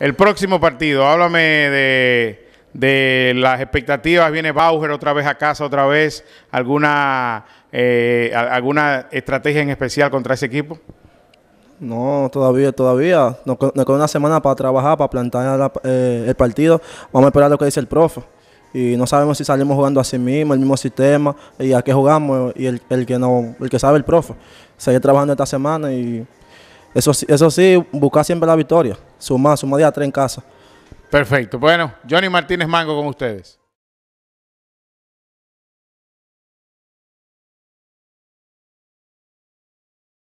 El próximo partido, háblame de, las expectativas. Viene Bauer otra vez a casa, otra vez. ¿Alguna, eh, alguna estrategia en especial contra ese equipo? No, todavía, todavía. Nos, queda una semana para trabajar, para plantar eh, el partido. Vamos a esperar lo que dice el profe. Y no sabemos si salimos jugando a sí mismo, el mismo sistema, y a qué jugamos, y el, el que no, el que sabe el profe. Seguir trabajando esta semana y eso, eso sí, buscar siempre la victoria sumado sumado de tres en casa. Perfecto. Bueno, Johnny Martínez Mango con ustedes.